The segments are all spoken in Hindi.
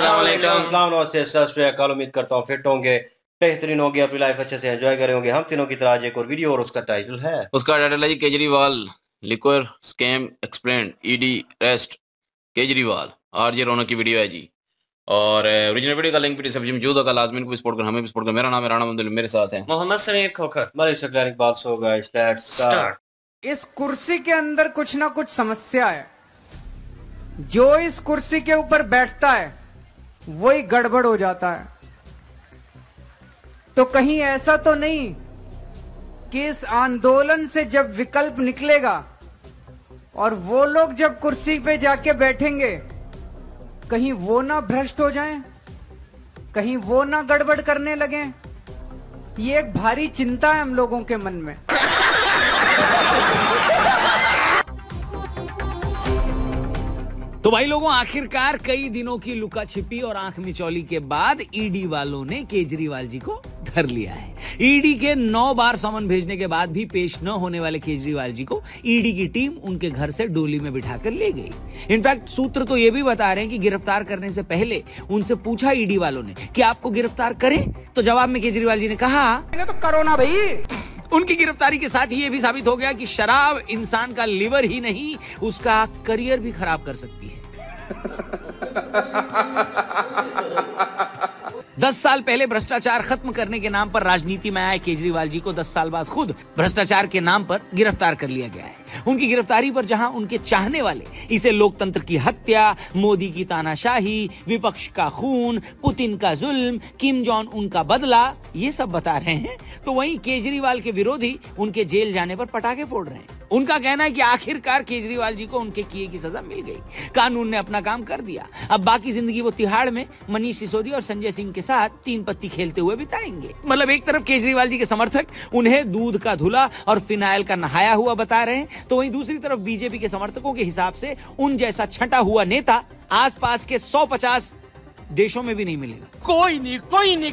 उम्मीद करता हूँ फिट होंगे बेहतरीन होंगे अपनी लाइफ अच्छे से एंजॉय होंगे हम तीनों की तरह एक और वीडियो और उसका टाइटल है उसका टाइटल है Kejriwal liquor scam explain ED arrest Kejriwal RJ Raunak की वीडियो है जी और ओरिजिनल eh, वीडियो का लिंक भी डिस्क्रिप्शन में मौजूद होगा लाजमी को भी सपोर्ट कर हमें भी सपोर्ट कर मेरा नाम है राणा मंदिर मेरे साथ है मोहम्मद समीर खोखर मलिक सरदार बात सो गाइस स्टार्ट इस कुर्सी के अंदर कुछ ना कुछ समस्या है जो इस कुर्सी के ऊपर बैठता है वही गड़बड़ हो जाता है तो कहीं ऐसा तो नहीं कि इस आंदोलन से जब विकल्प निकलेगा और वो लोग जब कुर्सी पे जाके बैठेंगे कहीं वो ना भ्रष्ट हो जाएं, कहीं वो ना गड़बड़ करने लगे ये एक भारी चिंता है हम लोगों के मन में तो भाई लोगों आखिरकार कई दिनों की लुका छिपी और आंख मिचौली के बाद ईडी वालों ने केजरीवाल जी को धर लिया है ईडी के नौ बार समन भेजने के बाद भी पेश न होने वाले केजरीवाल जी को ईडी की टीम उनके घर से डोली में बिठाकर ले गई इनफैक्ट सूत्र तो यह भी बता रहे हैं कि गिरफ्तार करने से पहले उनसे पूछा ईडी वालों ने कि आपको गिरफ्तार करें तो जवाब में केजरीवाल जी ने कहा तो करो ना भाई उनकी गिरफ्तारी के साथ ही ये भी साबित हो गया कि शराब इंसान का लिवर ही नहीं उसका करियर भी खराब कर सकती है दस साल पहले भ्रष्टाचार खत्म करने के नाम पर राजनीति में आए केजरीवाल जी को दस साल बाद खुद भ्रष्टाचार के नाम पर गिरफ्तार कर लिया गया है उनकी गिरफ्तारी पर जहां उनके चाहने वाले इसे लोकतंत्र की हत्या मोदी की तानाशाही विपक्ष का खून पुतिन का जुल्म किम जॉन उनका बदला ये सब बता रहे हैं तो वहीं केजरीवाल के विरोधी उनके जेल जाने पर पटाखे फोड़ रहे हैं उनका कहना है कि आखिरकार केजरीवाल जी को उनके किए की सजा मिल गई कानून ने अपना काम कर दिया अब बाकी जिंदगी वो तिहाड़ में मनीष सिसोदिया और संजय सिंह के साथ तीन पत्ती खेलते हुए बिताएंगे मतलब एक तरफ केजरीवाल जी के समर्थक उन्हें दूध का धुला और फिनाइल का नहाया हुआ बता रहे हैं तो वहीं दूसरी तरफ बीजेपी के समर्थकों के हिसाब से उन जैसा छटा हुआ नेता आसपास के 150 देशों में भी नहीं मिलेगा कोई नहीं कोई नहीं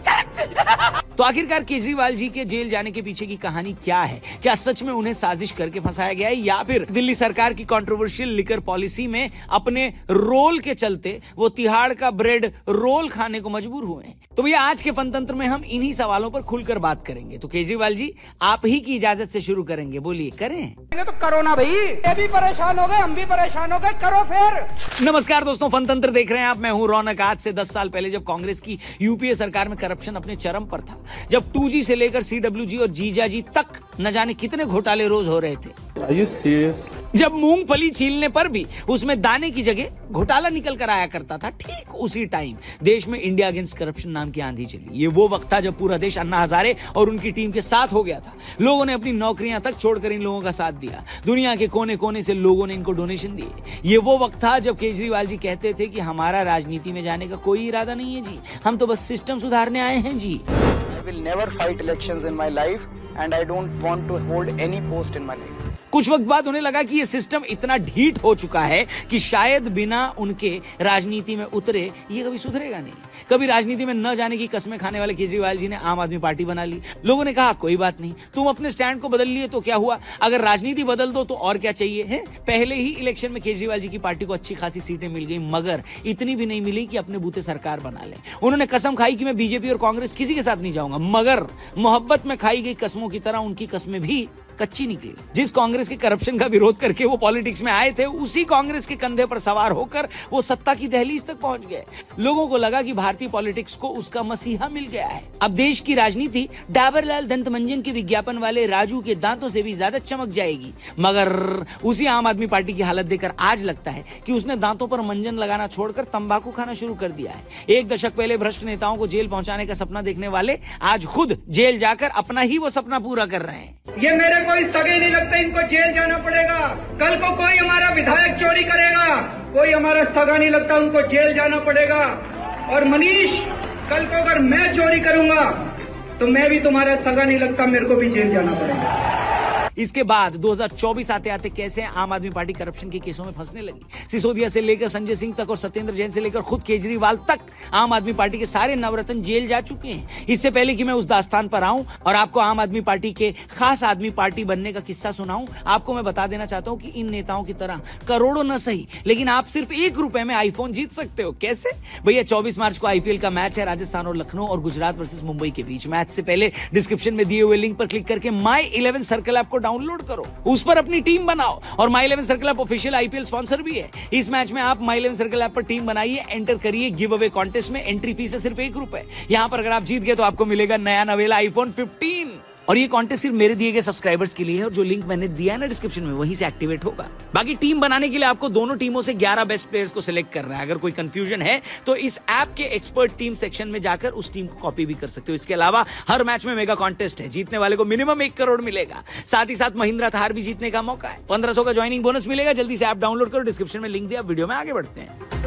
तो आखिरकार केजरीवाल जी के जेल जाने के पीछे की कहानी क्या है क्या सच में उन्हें साजिश करके फंसाया गया है या फिर दिल्ली सरकार की कंट्रोवर्शियल लिकर पॉलिसी में अपने रोल के चलते वो तिहाड़ का ब्रेड रोल खाने को मजबूर हुए हैं तो भैया आज के पंतंत्र में हम इन्हीं सवालों पर खुलकर बात करेंगे तो केजरीवाल जी आप ही की इजाजत से शुरू करेंगे बोलिए करें तो करो ना भाई ये भी परेशान हो गए हम भी परेशान हो गए करो फिर नमस्कार दोस्तों तंत्र देख रहे हैं आप मैं हूँ रौनक आज से दस साल पहले जब कांग्रेस की यूपीए सरकार में करप्शन अपने चरम पर था जब टू से लेकर सीडब्ल्यू और जीजाजी तक न जाने कितने घोटाले रोज हो रहे थे Are you serious? जब मूंगफली छीलने पर भी उसमें दाने की जगह घोटाला निकल कर आया करता था ठीक उसी टाइम देश में इंडिया अगेंस्ट करप्शन नाम की आंधी चली ये वो वक्त था जब पूरा देश अन्ना हजारे और उनकी टीम के साथ हो गया था लोगों ने अपनी नौकरियां तक छोड़कर इन लोगों का साथ दिया दुनिया के कोने कोने से लोगों ने इनको डोनेशन दिए ये वो वक्त था जब केजरीवाल जी कहते थे कि हमारा राजनीति में जाने का कोई इरादा नहीं है जी हम तो बस सिस्टम सुधारने आए हैं जी I will never fight election in my life and I don't want to hold any post in my life कुछ वक्त बाद उन्हें लगा कि ये सिस्टम इतना ढीठ हो चुका है कि शायद बिना उनके राजनीति में उतरे ये कभी सुधरेगा नहीं कभी राजनीति में न जाने की कस्में खाने वाले केजरीवाल जी ने आम आदमी पार्टी बना ली लोगों ने कहा कोई बात नहीं तुम अपने स्टैंड को बदल लिए तो क्या हुआ अगर राजनीति बदल दो तो और क्या चाहिए है पहले ही इलेक्शन में केजरीवाल जी की पार्टी को अच्छी खासी सीटें मिल गई मगर इतनी भी नहीं मिली कि अपने बूते सरकार बना ले उन्होंने कसम खाई कि मैं बीजेपी और कांग्रेस किसी के साथ नहीं जाऊंगा मगर मोहब्बत में खाई गई कसम कस्मों की तरह उनकी कस्में भी कच्ची निकली जिस कांग्रेस के करप्शन का विरोध करके वो पॉलिटिक्स में आए थे उसी कांग्रेस के कंधे पर सवार होकर वो सत्ता की दहलीज तक पहुंच गए लोगों को लगा कि भारतीय पॉलिटिक्स को उसका मसीहा मिल गया है अब देश की राजनीति डाबरलाल मंजन के विज्ञापन वाले राजू के दांतों से भी ज्यादा चमक जाएगी मगर उसी आम आदमी पार्टी की हालत देखकर आज लगता है की उसने दांतों पर मंजन लगाना छोड़कर तम्बाकू खाना शुरू कर दिया है एक दशक पहले भ्रष्ट नेताओं को जेल पहुंचाने का सपना देखने वाले आज खुद जेल जाकर अपना ही वो सपना पूरा कर रहे हैं ये मेरे को कोई सगे नहीं लगते इनको जेल जाना पड़ेगा कल को कोई हमारा विधायक चोरी करेगा कोई हमारा सगा नहीं लगता उनको जेल जाना पड़ेगा और मनीष कल को अगर मैं चोरी करूंगा तो मैं भी तुम्हारा सगा नहीं लगता मेरे को भी जेल जाना पड़ेगा इसके बाद 2024 आते आते कैसे आम आदमी पार्टी करप्शन के केसों में फंसने लगी सिसोदिया से लेकर संजय सिंह तक और सत्येंद्र जैन से लेकर खुद केजरीवाल तक आम आदमी पार्टी के सारे नवरत्न जेल जा चुके हैं इससे पहले कि मैं उस दास्तान पर आऊं और आपको आम आदमी पार्टी के खास आदमी पार्टी बनने का किस्सा सुनाऊ आपको मैं बता देना चाहता हूं कि इन नेताओं की तरह करोड़ों न सही लेकिन आप सिर्फ एक रुपए में आईफोन जीत सकते हो कैसे भैया चौबीस मार्च को आईपीएल का मैच है राजस्थान और लखनऊ और गुजरात वर्सेज मुंबई के बीच मैच से पहले डिस्क्रिप्शन में दिए हुए लिंक पर क्लिक करके माई इलेवन सर्कल आपको डाउन डाउनलोड करो उस पर अपनी टीम बनाओ और my eleven circle app official IPL sponsor भी है इस मैच में आप माई इलेवन सर्कल ऐप पर टीम बनाइए एंटर करिए गिव अवे कॉन्टेस्ट में एंट्री फीस है सिर्फ एक रुपए यहां पर अगर आप जीत गए तो आपको मिलेगा नया नवेला आईफोन फिफ्टीन और ये कॉन्टेस्ट सिर्फ मेरे दिए गए सब्सक्राइबर्स के लिए है और जो लिंक मैंने दिया है ना डिस्क्रिप्शन में वहीं से एक्टिवेट होगा बाकी टीम बनाने के लिए आपको दोनों टीमों से ग्यारह बेस्ट प्लेयर्स को सिलेक्ट करना है अगर कोई कंफ्यूजन है तो इस ऐप के एक्सपर्ट टीम सेक्शन में जाकर उस टीम को कॉपी भी कर सकते हो इसके अलावा हर मैच में मेगा कॉन्टेस्ट है जीतने वाले को मिनिमम एक करोड़ मिलेगा साथ ही साथ महिंद्रा थार भी जीतने का मौका है पंद्रह का ज्वाइनिंग बोनस मिलेगा जल्दी से ऐप डाउनलोड करो डिस्क्रिप्शन में लिंक दिया वीडियो में आगे बढ़ते हैं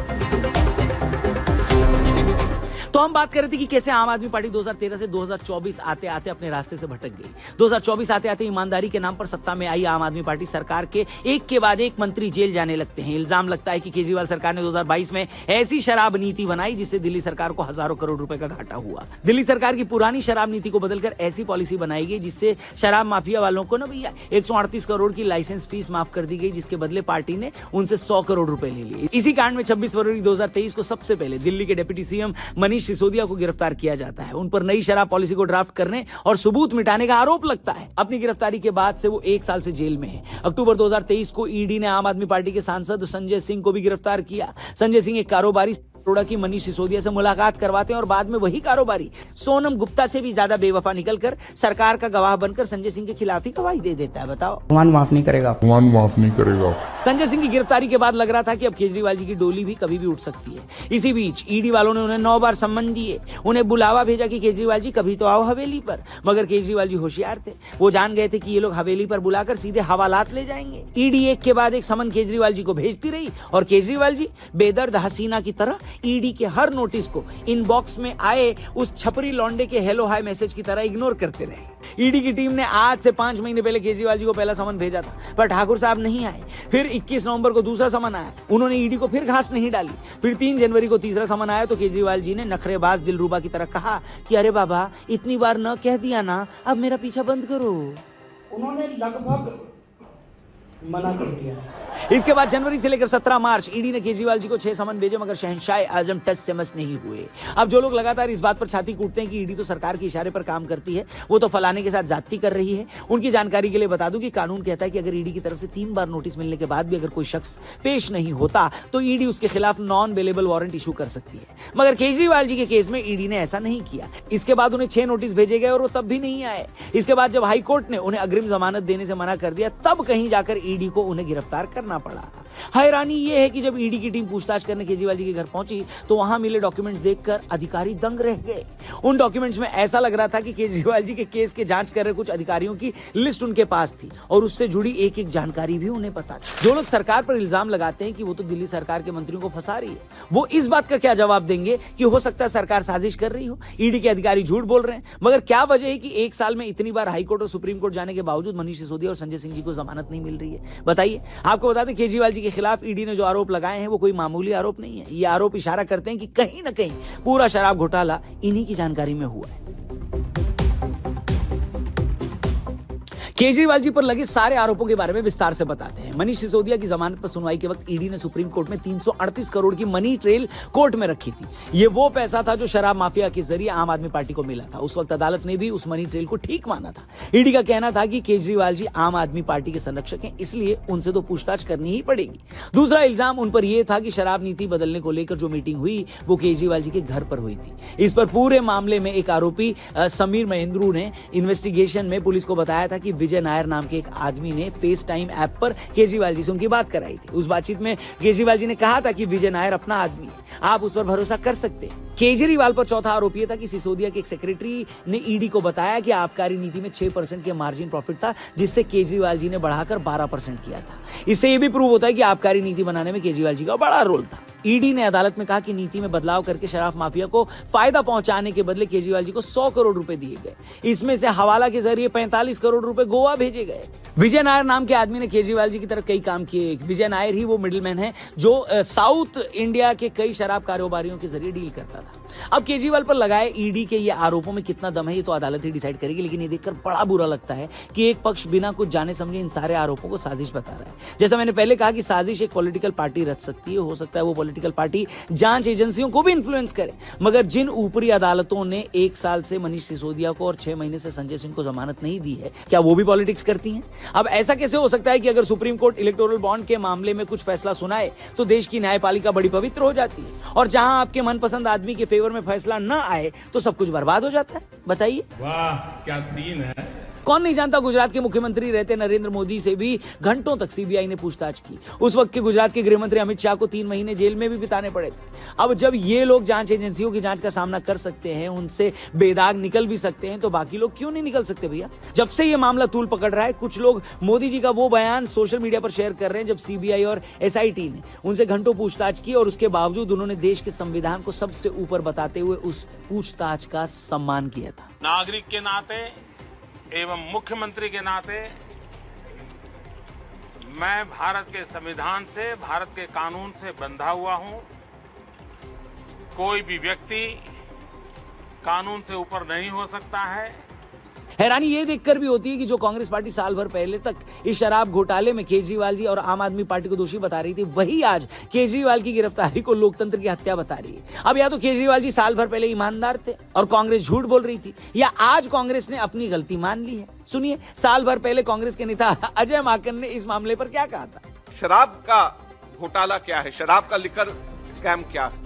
तो हम बात कर रहे थे कि कैसे आम आदमी पार्टी 2013 से 2024 आते आते अपने रास्ते से भटक गई 2024 आते आते ईमानदारी के नाम पर सत्ता में आई आम आदमी पार्टी सरकार के एक के बाद एक मंत्री जेल जाने लगते हैं इल्जाम लगता है कि केजरीवाल सरकार ने 2022 में ऐसी शराब नीति बनाई जिससे दिल्ली सरकार को हजारों करोड़ रुपए का घाटा हुआ दिल्ली सरकार की पुरानी शराब नीति को बदलकर ऐसी पॉलिसी बनाई गई जिससे शराब माफिया वालों को ना भैया एक करोड़ की लाइसेंस फीस माफ कर दी गई जिसके बदले पार्टी ने उनसे सौ करोड़ रूपए ले लिए इसी कांड में छब्बीस फरवरी दो को सबसे पहले दिल्ली के डिप्यूटी सीएम मनीष सिसोदिया को गिरफ्तार किया जाता है उन पर नई शराब पॉलिसी को ड्राफ्ट करने और सबूत मिटाने का आरोप लगता है अपनी गिरफ्तारी के बाद से वो एक साल से जेल में है अक्टूबर 2023 को ईडी ने आम आदमी पार्टी के सांसद संजय सिंह को भी गिरफ्तार किया संजय सिंह एक कारोबारी अरोड़ा की मनीष सिसोदिया से मुलाकात करवाते हैं और बाद में वही कारोबारी सोनम गुप्ता से भी ज्यादा बेवफा निकलकर सरकार का गवाह बनकर संजय सिंह के खिलाफ ही गवाही दे देता है बताओ मान माफ नहीं करेगा मान माफ नहीं करेगा संजय सिंह की गिरफ्तारी के बाद लग रहा था की अब केजरीवाल जी की डोली भी कभी भी उठ सकती है इसी बीच ईडी वालों ने उन्हें नौ बार सम्मन दिए उन्हें बुलावा भेजा की केजरीवाल जी कभी तो आओ हवेली पर मगर केजरीवाल जी होशियार थे वो जान गए थे की ये लोग हवेली पर बुलाकर सीधे हवालात ले जाएंगे ईडी एक के बाद एक समन केजरीवाल जी को भेजती रही और केजरीवाल जी बेदर्द हसीना की तरह ईडी के हर नोटिस को इनबॉक्स में आए उस छपरी लॉन्डे के हेलो हाय मैसेज की तरह इग्नोर करते रहे ईडी की टीम ने आज से पांच महीने पहले केजरीवाल जी को पहला समन भेजा था पर ठाकुर साहब नहीं आए फिर 21 नवंबर को दूसरा समन आया उन्होंने ईडी को फिर घास नहीं डाली फिर तीन जनवरी को तीसरा समन आया तो केजरीवाल जी ने नखरेबाज दिलरूबा की तरह कहा कि अरे बाबा इतनी बार न कह दिया ना अब मेरा पीछा बंद करो उन्होंने लगभग मना कर दिया इसके बाद जनवरी से लेकर 17 मार्च ईडी ने केजरीवाल जी को छह समन भेजे मगर शहनशाह आजम टच से मस नहीं हुए अब जो लोग लगातार इस बात पर छाती कूटते हैं कि ईडी तो सरकार के इशारे पर काम करती है वो तो फलाने के साथ जाति कर रही है उनकी जानकारी के लिए बता दूं कि कानून कहता है कि अगर ईडी की तरफ से तीन बार नोटिस मिलने के बाद भी अगर कोई शख्स पेश नहीं होता तो ईडी उसके खिलाफ नॉन अवेलेबल वारंट इशू कर सकती है मगर केजरीवाल जी के केस में ईडी ने ऐसा नहीं किया इसके बाद उन्हें छह नोटिस भेजे गए और वो तब भी नहीं आए इसके बाद जब हाईकोर्ट ने उन्हें अग्रिम जमानत देने से मना कर दिया तब कहीं जाकर ईडी को उन्हें गिरफ्तार करना पड़ा हैरानी यह है कि जब ईडी की टीम पूछताछ करने केजरीवाल जी के घर पहुंची तो वहां मिले डॉक्यूमेंट्स देखकर अधिकारी दंग रह गए उन डॉक्यूमेंट्स में ऐसा लग रहा था कि केजरीवाल जी के केस के जांच कर रहे कुछ अधिकारियों की लिस्ट उनके पास थी और उससे जुड़ी एक एक जानकारी भी उन्हें पता थी जो लोग सरकार पर इल्जाम लगाते हैं कि वो तो दिल्ली सरकार के मंत्रियों को फंसा रही है वो इस बात का क्या जवाब देंगे कि हो सकता है सरकार साजिश कर रही हो ईडी के अधिकारी झूठ बोल रहे हैं मगर क्या वजह है कि एक साल में इतनी बार हाईकोर्ट और सुप्रीम कोर्ट जाने के बावजूद मनीष सिसोदिया और संजय सिंह जी को जमानत नहीं मिल रही है है बताइए आपको बता दें केजरीवाल जी के खिलाफ ईडी e ने जो आरोप लगाए हैं वो कोई मामूली आरोप नहीं है ये आरोप इशारा करते हैं कि कहीं ना कहीं पूरा शराब घोटाला इन्हीं की जानकारी में हुआ है केजरीवाल जी पर लगे सारे आरोपों के बारे में विस्तार से बताते हैं मनीष सिसोदिया की जमानत पर सुनवाई के वक्त ईडी ने सुप्रीम कोर्ट में 338 करोड़ की मनी ट्रेल कोर्ट में रखी थी ये वो पैसा था जो शराब माफिया के जरिए आम आदमी पार्टी को मिला था उस वक्त अदालत ने भी उस मनी ट्रेल को ठीक माना था ईडी का कहना था कि केजरीवाल जी आम आदमी पार्टी के संरक्षक हैं इसलिए उनसे तो पूछताछ करनी ही पड़ेगी दूसरा इल्जाम उन पर यह था कि शराब नीति बदलने को लेकर जो मीटिंग हुई वो केजरीवाल जी के घर पर हुई थी इस पर पूरे मामले में एक आरोपी समीर महेंद्रू ने इन्वेस्टिगेशन में पुलिस को बताया था कि विजय नायर नाम के एक आदमी ने फेस टाइम ऐप पर केजरीवाल जी से उनकी बात कराई थी उस बातचीत में केजरीवाल जी ने कहा था कि विजय नायर अपना आदमी है आप उस पर भरोसा कर सकते हैं केजरीवाल पर चौथा आरोप यह था कि सिसोदिया के एक सेक्रेटरी ने ईडी e को बताया कि आबकारी नीति में छह परसेंट के मार्जिन प्रॉफिट था जिससे केजरीवाल जी ने बढ़ाकर बारह परसेंट किया था इससे यह भी प्रूव होता है कि आबकारी नीति बनाने में केजरीवाल जी का बड़ा रोल था ईडी e ने अदालत में कहा कि नीति में बदलाव करके शराब माफिया को फायदा पहुंचाने के बदले केजरीवाल जी को 100 करोड़ रुपए दिए गए इसमें से हवाला के जरिए 45 करोड़ रुपए गोवा भेजे गए विजय नायर नाम के आदमी ने केजरीवाल जी की तरफ कई काम किए विजय नायर ही वो मिडिलमैन है जो साउथ इंडिया के कई शराब कारोबारियों के जरिए डील करता था 거다. अब केजरीवाल पर लगाए ईडी के ये आरोपों में कितना दम है ये तो अदालत ही डिसाइड करेगी लेकिन ये देखकर बड़ा बुरा लगता है कि एक पक्ष बिना कुछ जाने समझे इन सारे आरोपों को साजिश बता रहा है जैसा मैंने पहले कहा कि साजिश एक पॉलिटिकल पार्टी रच सकती है हो सकता है वो पॉलिटिकल पार्टी जांच एजेंसियों को भी इन्फ्लुएंस करे मगर जिन ऊपरी अदालतों ने एक साल से मनीष सिसोदिया को और छह महीने से संजय सिंह को जमानत नहीं दी है क्या वो भी पॉलिटिक्स करती है अब ऐसा कैसे हो सकता है कि अगर सुप्रीम कोर्ट इलेक्टोरल बॉन्ड के मामले में कुछ फैसला सुनाए तो देश की न्यायपालिका बड़ी पवित्र हो जाती है और जहां आपके मनपसंद आदमी के फेवर फेवर में फैसला ना आए तो सब कुछ बर्बाद हो जाता है बताइए वाह क्या सीन है कौन नहीं जानता गुजरात के मुख्यमंत्री रहते नरेंद्र मोदी से भी घंटों तक सीबीआई ने पूछताछ की उस वक्त के गुजरात के गृहमंत्री अमित शाह को तीन महीने जेल में भी बिताने पड़े थे अब जब ये लोग जांच एजेंसियों की जांच का सामना कर सकते हैं उनसे बेदाग निकल भी सकते हैं तो बाकी लोग क्यों नहीं निकल सकते भैया जब से ये मामला तूल पकड़ रहा है कुछ लोग मोदी जी का वो बयान सोशल मीडिया पर शेयर कर रहे हैं जब सीबीआई और एस ने उनसे घंटों पूछताछ की और उसके बावजूद उन्होंने देश के संविधान को सबसे ऊपर बताते हुए उस पूछताछ का सम्मान किया था नागरिक के नाते एवं मुख्यमंत्री के नाते मैं भारत के संविधान से भारत के कानून से बंधा हुआ हूं कोई भी व्यक्ति कानून से ऊपर नहीं हो सकता है हैरानी ये देखकर भी होती है कि जो कांग्रेस पार्टी साल भर पहले तक इस शराब घोटाले में केजरीवाल जी और आम आदमी पार्टी को दोषी बता रही थी वही आज केजरीवाल की गिरफ्तारी को लोकतंत्र की हत्या बता रही है अब या तो केजरीवाल जी साल भर पहले ईमानदार थे और कांग्रेस झूठ बोल रही थी या आज कांग्रेस ने अपनी गलती मान ली है सुनिए साल भर पहले कांग्रेस के नेता अजय माकन ने इस मामले पर क्या कहा था शराब का घोटाला क्या है शराब का लिकर स्कैम क्या है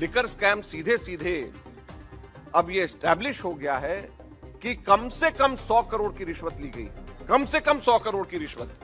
लिकर स्कैम सीधे सीधे अब ये स्टैब्लिश हो गया है कि कम से कम सौ करोड़ की रिश्वत ली गई कम से कम सौ करोड़ की रिश्वत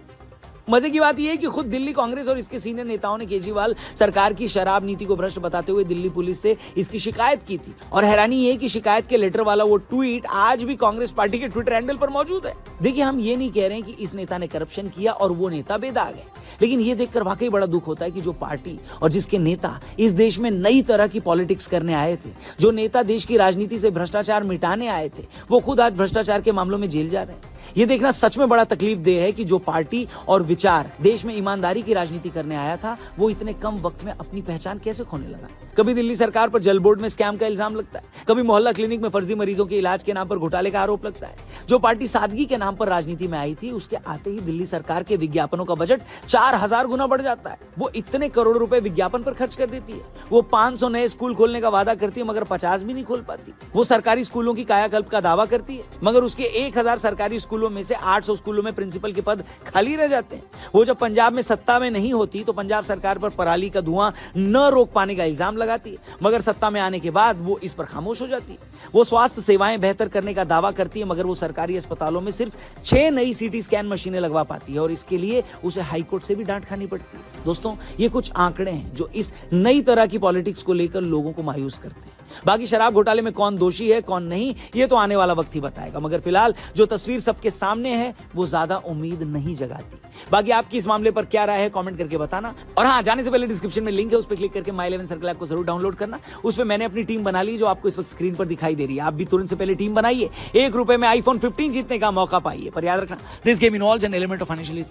मजे की बात यह है कि खुद दिल्ली कांग्रेस और इसके सीनियर नेताओं ने केजरीवाल सरकार की शराब नीति को भ्रष्ट बताते हुए दिल्ली पुलिस से इसकी शिकायत की थी और हैरानी ये कि शिकायत के लेटर वाला वो ट्वीट आज भी कांग्रेस पार्टी के ट्विटर हैंडल पर मौजूद है देखिए हम ये नहीं कह रहे हैं कि इस नेता ने करप्शन किया और वो नेता बेदाग है लेकिन ये देखकर वाकई बड़ा दुख होता है कि जो पार्टी और जिसके नेता इस देश में नई तरह की पॉलिटिक्स करने आए थे जो नेता देश की राजनीति से भ्रष्टाचार मिटाने आए थे वो खुद आज भ्रष्टाचार के मामलों में जेल जा रहे हैं ये देखना सच में बड़ा तकलीफ दे है कि जो पार्टी और विचार देश में ईमानदारी की राजनीति करने आया था वो इतने कम वक्त में अपनी पहचान कैसे खोने लगा कभी दिल्ली सरकार पर जल बोर्ड में स्कैम का इल्जाम लगता है कभी मोहल्ला क्लिनिक में फर्जी मरीजों के इलाज के नाम पर घोटाले का आरोप लगता है जो पार्टी सादगी के नाम पर राजनीति में आई थी उसके आते ही दिल्ली सरकार के विज्ञापनों का बजट चार हजार गुना बढ़ जाता है वो इतने करोड़ रुपए विज्ञापन पर खर्च कर देती है वो पांच नए स्कूल खोलने का वादा करती है मगर पचास भी नहीं खोल पाती वो सरकारी स्कूलों की कायाकल्प का दावा करती है मगर उसके एक सरकारी स्कूल स्कूलों में से 800 स्कूलों में प्रिंसिपल के पद खाली रह जाते हैं वो जब पंजाब में सत्ता में नहीं होती तो पंजाब सरकार पर पराली का धुआं न रोक पाने का इल्जाम लगाती है मगर सत्ता में आने के बाद वो इस पर खामोश हो जाती है वो स्वास्थ्य सेवाएं बेहतर करने का दावा करती है मगर वो सरकारी अस्पतालों में सिर्फ छह नई सिटी स्कैन मशीनें लगवा पाती है और इसके लिए उसे हाईकोर्ट से भी डांट खानी पड़ती है दोस्तों ये कुछ आंकड़े हैं जो इस नई तरह की पॉलिटिक्स को लेकर लोगों को मायूस करते हैं बाकी शराब घोटाले में कौन दोषी है कौन नहीं ये तो आने वाला वक्त ही बताएगा मगर फिलहाल जो तस्वीर सबके सामने है वो ज्यादा उम्मीद नहीं जगाती बाकी आपकी इस मामले पर क्या राय है कॉमेंट करके बताना और हाँ जाने से पहले डिस्क्रिप्शन में लिंक है उस पर क्लिक करके माई इलेवन सर्कल ऐप को जरूर डाउनलोड करना उस पर मैंने अपनी टीम बना ली जो आपको इस वक्त स्क्रीन पर दिखाई दे रही है आप भी तुरंत से पहले टीम बनाइए एक रुपए में आईफोन फिफ्टीन जीतने का मौका पाइए पर याद रखना this game involve an element of financial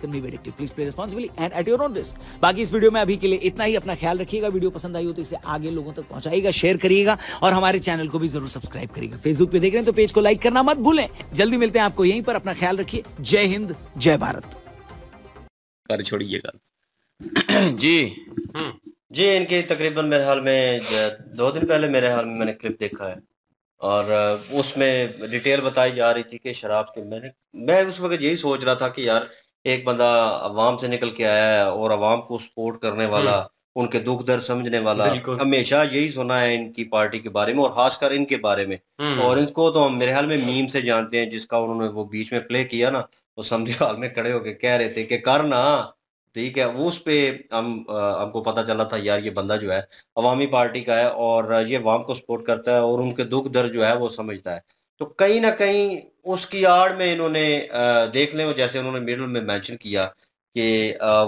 please play responsibly and at your own risk बाकी इस वीडियो में अभी के लिए इतना ही अपना ख्याल रखिएगा वीडियो पसंद आई हो तो इसे आगे लोगों तक पहुंचाएगा शेयर करिएगा और हमारे चैनल को भी जरूर सब्सक्राइब करेगा फेसबुक पे देख रहे हैं तो पेज को लाइक करना मत भूलें जल्दी मिलते हैं आपको यहीं पर अपना ख्याल रखिए जय हिंद जय भारत कर छोड़िएगा जी हम्म। जी इनके तकरीबन मेरे हाल में दो दिन पहले मेरे हाल में मैंने क्लिप देखा है और उसमें डिटेल बताई जा रही थी कि शराब के मैंने मैं उस वक्त यही सोच रहा था कि यार एक बंदा अवाम से निकल के आया है और अवाम को सपोर्ट करने वाला हम्म। उनके दुख दर्द समझने वाला हमेशा यही सुना है इनकी पार्टी के बारे में और खासकर इनके बारे में हम्म। और इनको तो हम मेरे ख्याल में मीम से जानते हैं जिसका उन्होंने वो बीच में प्ले किया ना वो समझी में खड़े होके कह रहे थे कि ना ठीक है उस पे हम हमको पता चला था यार ये बंदा जो है अवामी पार्टी का है और ये वाम को सपोर्ट करता है और उनके दुख दर्द जो है वो समझता है तो कहीं ना कहीं उसकी आड़ में इन्होंने देख लें जैसे उन्होंने मिडल में मेंशन किया कि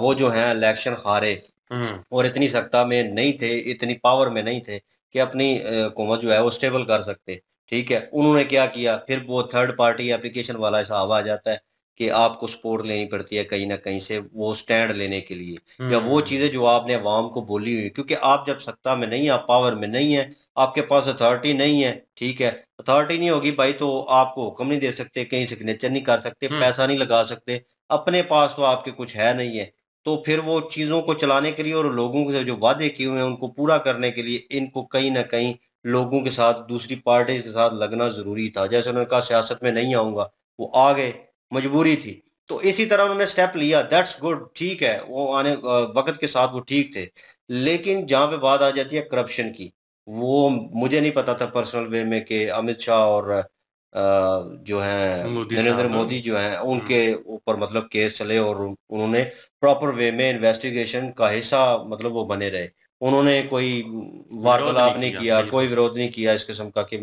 वो जो हैं इलेक्शन हारे हम्म। और इतनी सत्ता में नहीं थे इतनी पावर में नहीं थे कि अपनी हुकूमत जो है वो स्टेबल कर सकते ठीक है उन्होंने क्या किया फिर वो थर्ड पार्टी एप्लीकेशन वाला हिसाब आ जाता है कि आपको सपोर्ट लेनी पड़ती है कहीं ना कहीं से वो स्टैंड लेने के लिए या वो हम्म। चीजें जो आपने अवाम को बोली हुई क्योंकि आप जब सत्ता में नहीं है आप पावर में नहीं है आपके पास अथॉरिटी नहीं है ठीक है अथॉरिटी नहीं होगी भाई तो आपको हुक्म नहीं दे सकते कहीं सिग्नेचर नहीं कर सकते हम्म। पैसा नहीं लगा सकते अपने पास तो आपके कुछ है नहीं है तो फिर वो चीज़ों को चलाने के लिए और लोगों के जो वादे किए हुए हैं उनको पूरा करने के लिए इनको कहीं ना कहीं लोगों के साथ दूसरी पार्टी के साथ लगना ज़रूरी था जैसे उन्होंने कहा सियासत में नहीं आऊँगा वो आ गए मजबूरी थी तो इसी तरह उन्होंने स्टेप लिया दैट्स गुड ठीक है वो आने वक्त के साथ वो ठीक थे लेकिन जहाँ पे बात आ जाती है करप्शन की वो मुझे नहीं पता था पर्सनल वे में कि अमित शाह और जो है नरेंद्र मोदी जो है हम्म। उनके ऊपर मतलब केस चले और उन्होंने प्रॉपर वे में इन्वेस्टिगेशन का हिस्सा मतलब वो बने रहे उन्होंने कोई वार्तालाप नहीं किया कोई विरोध नहीं किया इस किस्म का कि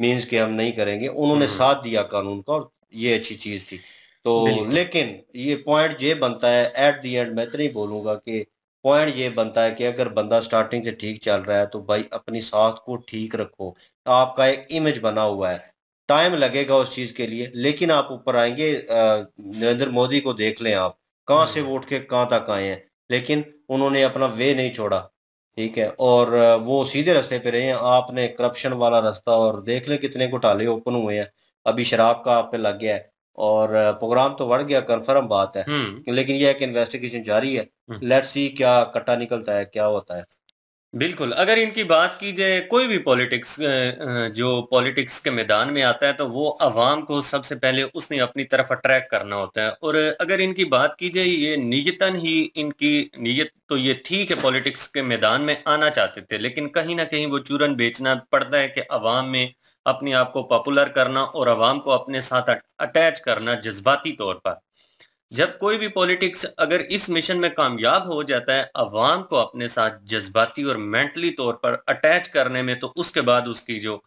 मीन्स के हम नहीं करेंगे उन्होंने हम्म। साथ दिया कानून का और ये अच्छी चीज थी तो लेकिन ये पॉइंट ये बनता है एट दी एंड मैं इतना तो ही बोलूंगा कि पॉइंट ये बनता है कि अगर बंदा स्टार्टिंग से ठीक चल रहा है तो भाई अपनी साथ को ठीक रखो आपका एक इमेज बना हुआ है टाइम लगेगा उस चीज के लिए लेकिन आप ऊपर आएंगे नरेंद्र मोदी को देख लें आप कहाँ हम्म। से वोट उठ के कहाँ तक आए हैं लेकिन उन्होंने अपना वे नहीं छोड़ा ठीक है और वो सीधे रास्ते पे रहे हैं आपने करप्शन वाला रास्ता और देख लें कितने घोटाले ओपन हुए हैं अभी शराब का आप पे लग गया है और प्रोग्राम तो बढ़ गया कंफर्म बात है हम्म। लेकिन यह एक इन्वेस्टिगेशन जारी है लेट्स हम्म। सी क्या कट्टा निकलता है क्या होता है बिल्कुल अगर इनकी बात की जाए कोई भी पॉलिटिक्स जो पॉलिटिक्स के मैदान में आता है तो वो अवाम को सबसे पहले उसने अपनी तरफ अट्रैक्ट करना होता है और अगर इनकी बात की जाए ये नियतन ही इनकी नीयत तो ये ठीक है पॉलिटिक्स के मैदान में आना चाहते थे लेकिन कहीं ना कहीं वो चूरन बेचना पड़ता है कि अवाम में अपने आप को पॉपुलर करना और आवाम को अपने साथ अटैच करना जज्बाती तौर पर जब कोई भी पॉलिटिक्स अगर इस मिशन में कामयाब हो जाता है अवाम को अपने साथ जज्बाती और मेंटली तौर पर अटैच करने में तो उसके बाद उसकी जो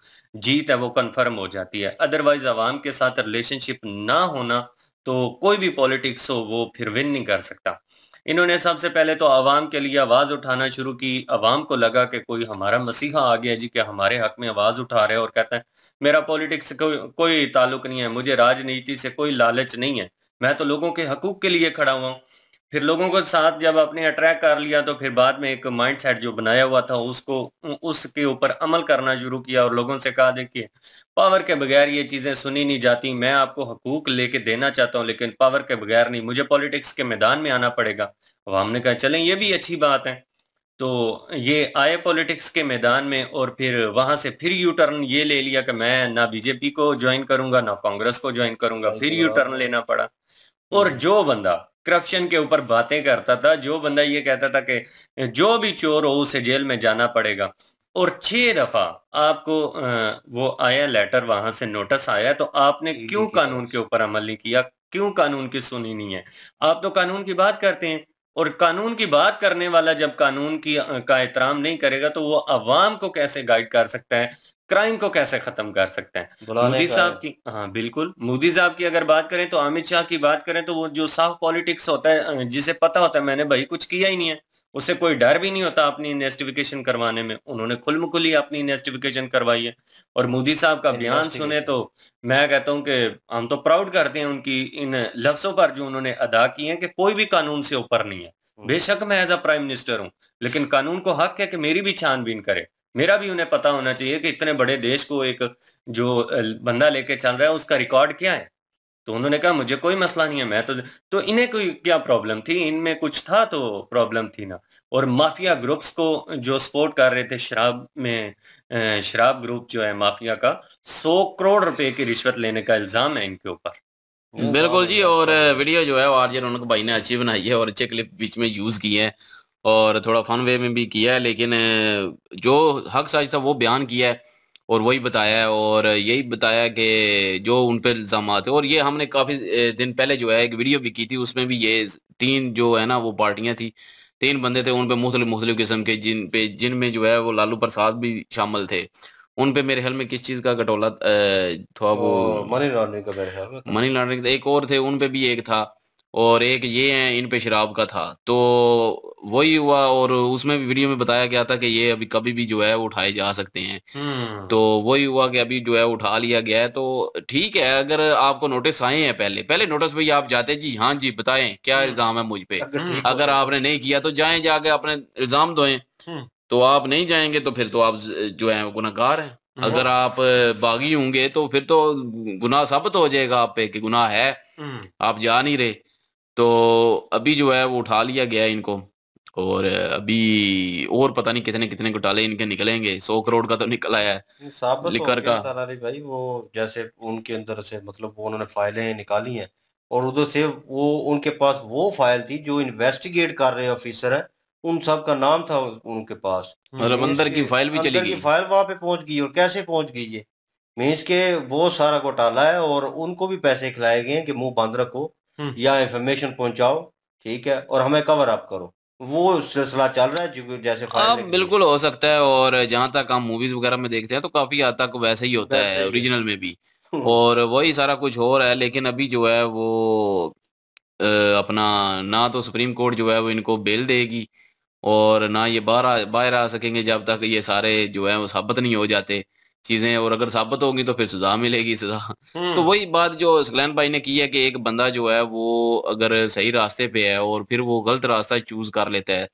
जीत है वो कंफर्म हो जाती है अदरवाइज अवाम के साथ रिलेशनशिप ना होना तो कोई भी पॉलिटिक्स हो वो फिर विन नहीं कर सकता इन्होंने सबसे पहले तो आवाम के लिए आवाज़ उठाना शुरू की आवाम को लगा कि कोई हमारा मसीहा आ गया जी के हमारे हक में आवाज़ उठा रहे हैं और कहते हैं मेरा पॉलिटिक्स को, कोई ताल्लुक नहीं है मुझे राजनीति से कोई लालच नहीं है मैं तो लोगों के हकूक के लिए खड़ा हुआ हूँ फिर लोगों को साथ जब आपने अट्रैक्ट कर लिया तो फिर बाद में एक माइंड सेट जो बनाया हुआ था उसको उसके ऊपर अमल करना शुरू किया और लोगों से कहा देखिए पावर के बगैर ये चीज़ें सुनी नहीं जाती मैं आपको हकूक लेके देना चाहता हूँ लेकिन पावर के बगैर नहीं मुझे पॉलिटिक्स के मैदान में आना पड़ेगा अब हमने कहा चलें ये भी अच्छी बात है तो ये आए पॉलिटिक्स के मैदान में और फिर वहां से फिर यू टर्न ये ले लिया कि मैं ना बीजेपी को ज्वाइन करूंगा ना कांग्रेस को ज्वाइन करूंगा फिर यू टर्न लेना पड़ा और जो बंदा करप्शन के ऊपर बातें करता था जो बंदा ये कहता था कि जो भी चोर हो उसे जेल में जाना पड़ेगा और छह दफा आपको वो आया लेटर वहां से नोटिस आया तो आपने क्यों कानून के ऊपर अमल नहीं किया क्यों कानून की सुनी नहीं है आप तो कानून की बात करते हैं और कानून की बात करने वाला जब कानून की का एहतराम नहीं करेगा तो वो अवाम को कैसे गाइड कर सकता है क्राइम को कैसे खत्म कर सकते हैं मोदी साहब की हाँ बिल्कुल मोदी साहब की अगर बात करें तो अमित शाह की बात करें तो वो जो साफ पॉलिटिक्स होता है जिसे पता होता है मैंने भाई कुछ किया ही नहीं है उसे कोई डर भी नहीं होता अपनी इन्वेस्टिगेशन करवाने में उन्होंने मुखुली अपनी इन्वेस्टिगेशन करवाई है और मोदी साहब का बयान सुने तो मैं कहता हूं कि हम तो प्राउड करते हैं उनकी इन लफ्जों पर जो उन्होंने अदा किए हैं कि कोई भी कानून से ऊपर नहीं है हम्म। बेशक मैं एज अ प्राइम मिनिस्टर हूं लेकिन कानून को हक है कि मेरी भी छानबीन करे मेरा भी उन्हें पता होना चाहिए कि इतने बड़े देश को एक जो बंदा लेके चल रहा है उसका रिकॉर्ड क्या है तो उन्होंने कहा मुझे कोई मसला नहीं है मैं तो तो इन्हें कोई क्या प्रॉब्लम थी इनमें कुछ था तो प्रॉब्लम थी ना और माफिया ग्रुप्स को जो सपोर्ट कर रहे थे शराब में शराब ग्रुप जो है माफिया का सौ करोड़ रुपए की रिश्वत लेने का इल्जाम है इनके ऊपर बिल्कुल जी और वीडियो जो है वो आर्जन रौनक भाई ने अच्छी बनाई है और अच्छे क्लिप बीच में यूज किए हैं और थोड़ा फन वे में भी किया है लेकिन जो हक साज था वो बयान किया है और वही बताया है और यही बताया कि जो उन पर इल्ज़ाम है और ये हमने काफ़ी दिन पहले जो है एक वीडियो भी की थी उसमें भी ये तीन जो है ना वो पार्टियां थी तीन बंदे थे उन पर मुख्तलिफ किस्म के जिन पे जिनमें जो है वो लालू प्रसाद भी शामिल थे उन पे मेरे ख्याल में किस चीज का कटोला था वो मनी लॉन्ड्रिंग का मनी लॉन्ड्रिंग एक और थे उन पे भी एक था और एक ये है इन पे शराब का था तो वही हुआ और उसमें भी वीडियो में बताया गया था कि ये अभी कभी भी जो है उठाए जा सकते हैं हम्म। तो वही हुआ कि अभी जो है उठा लिया गया है तो ठीक है अगर आपको नोटिस आए हैं पहले पहले नोटिस भाई आप जाते जी हाँ जी बताएं क्या हम्म। इल्जाम है मुझ पे अगर आपने नहीं किया तो जाए जाके अपने इल्जाम धोए हम्म। तो आप नहीं जाएंगे तो फिर तो आप जो है गुनागार हैं अगर आप बागी होंगे तो फिर तो गुनाह साबित हो जाएगा आप पे कि गुनाह है आप जा नहीं रहे तो अभी जो है वो उठा लिया गया इनको और अभी और पता नहीं कितने कितने घोटाले इनके निकलेंगे सौ करोड़ का तो निकल आया है लिकर का भाई वो जैसे उनके अंदर से मतलब वो उन्होंने फाइलें निकाली हैं और उधर से वो उनके पास वो फाइल थी जो इन्वेस्टिगेट कर रहे ऑफिसर है उन सब का नाम था उनके पास मतलब अंदर की फाइल भी चली गई फाइल वहां पे पहुंच गई और कैसे पहुंच गई ये मीन्स के बहुत सारा घोटाला है और उनको भी पैसे खिलाए गए हैं कि मुंह बंद रखो हम्म। या इंफॉर्मेशन पहुंचाओ ठीक है और हमें कवर अप करो वो सिलसिला चल रहा है जैसे आप बिल्कुल हो सकता है और जहाँ तक हम मूवीज वगैरह में देखते हैं तो काफी हद तक वैसे ही होता है ओरिजिनल में भी और वही सारा कुछ हो रहा है लेकिन अभी जो है वो अपना ना तो सुप्रीम कोर्ट जो है वो इनको बेल देगी और ना ये बाहर बाहर आ सकेंगे जब तक ये सारे जो है वो साबित नहीं हो जाते चीजें और अगर साबित होगी तो फिर सजा मिलेगी सजा हम्म। तो वही बात जो सकलैन भाई ने की है कि एक बंदा जो है वो अगर सही रास्ते पे है और फिर वो गलत रास्ता चूज कर लेता है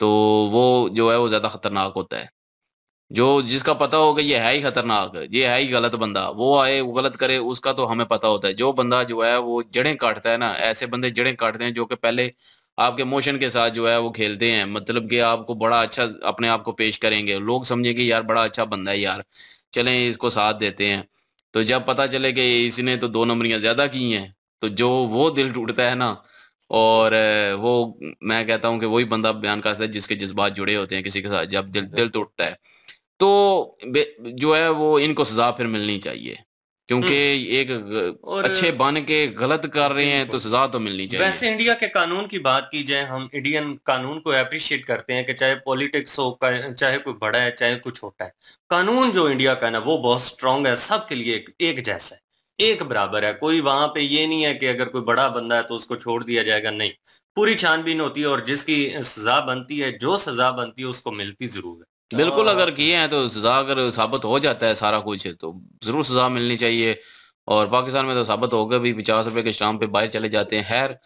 तो वो जो है वो ज्यादा खतरनाक होता है जो जिसका पता होगा ये है ही खतरनाक ये है ही गलत बंदा वो आए वो गलत करे उसका तो हमें पता होता है जो बंदा जो है वो जड़ें काटता है ना ऐसे बंदे जड़ें काटते हैं जो कि पहले आपके मोशन के साथ जो है वो खेलते हैं मतलब कि आपको बड़ा अच्छा अपने आप को पेश करेंगे लोग समझेंगे यार बड़ा अच्छा बंदा है यार चलें इसको साथ देते हैं तो जब पता चले कि इसने तो दो नंबरियां ज्यादा की हैं तो जो वो दिल टूटता है ना और वो मैं कहता हूँ कि वही बंदा बयान करता है जिसके जज्बात जुड़े होते हैं किसी के साथ जब दिल दिल टूटता है तो जो है वो इनको सजा फिर मिलनी चाहिए क्योंकि हम्म। एक अच्छे बन के गलत कर रहे हैं तो सजा तो मिलनी चाहिए वैसे इंडिया के कानून की बात की जाए हम इंडियन कानून को अप्रिशिएट करते हैं कि चाहे पॉलिटिक्स हो चाहे कोई बड़ा है चाहे कोई छोटा है कानून जो इंडिया का ना वो बहुत स्ट्रांग है सबके लिए एक, एक जैसा है एक बराबर है कोई वहां पे ये नहीं है कि अगर कोई बड़ा बंदा है तो उसको छोड़ दिया जाएगा नहीं पूरी छानबीन होती है और जिसकी सजा बनती है जो सजा बनती है उसको मिलती जरूर है बिल्कुल हाँ। अगर किए हैं तो सजा अगर साबित हो जाता है सारा कुछ तो जरूर सजा मिलनी चाहिए और पाकिस्तान में तो साबित गए भी पचास रुपए के स्टाम पे बाहर चले जाते हैं खैर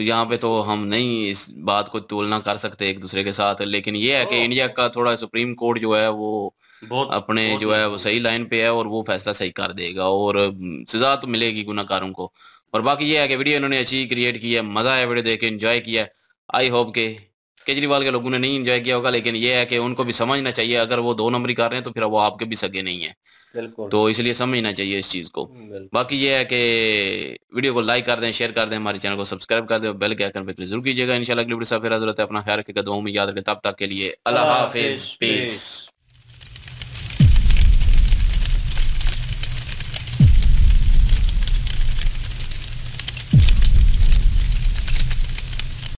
यहाँ पे तो हम नहीं इस बात को तुलना कर सकते एक दूसरे के साथ लेकिन ये है कि इंडिया का थोड़ा सुप्रीम कोर्ट जो है वो बहुत, अपने बहुत जो है वो सही लाइन पे है और वो फैसला सही कर देगा और सजा तो मिलेगी गुनाकारों को और बाकी ये है कि वीडियो इन्होंने अच्छी क्रिएट की है मजा आया वीडियो देख के इंजॉय किया आई होप के केजरीवाल के लोगों ने नहीं इंजॉय किया होगा लेकिन ये है कि उनको भी समझना चाहिए अगर वो दो नंबरी कर रहे हैं तो फिर वो आपके भी सगे नहीं है तो इसलिए समझना चाहिए इस चीज को बाकी ये है कि वीडियो को लाइक कर दें शेयर कर दें हमारे चैनल को सब्सक्राइब कर दें बेल के आइकन पर जरूर कीजिएगा इंशाल्लाह अगली वीडियो से फिर हजरत अपना ख्याल रखेगा दुआओं में याद रखें तब तक के लिए अल्लाह हाफिज पीस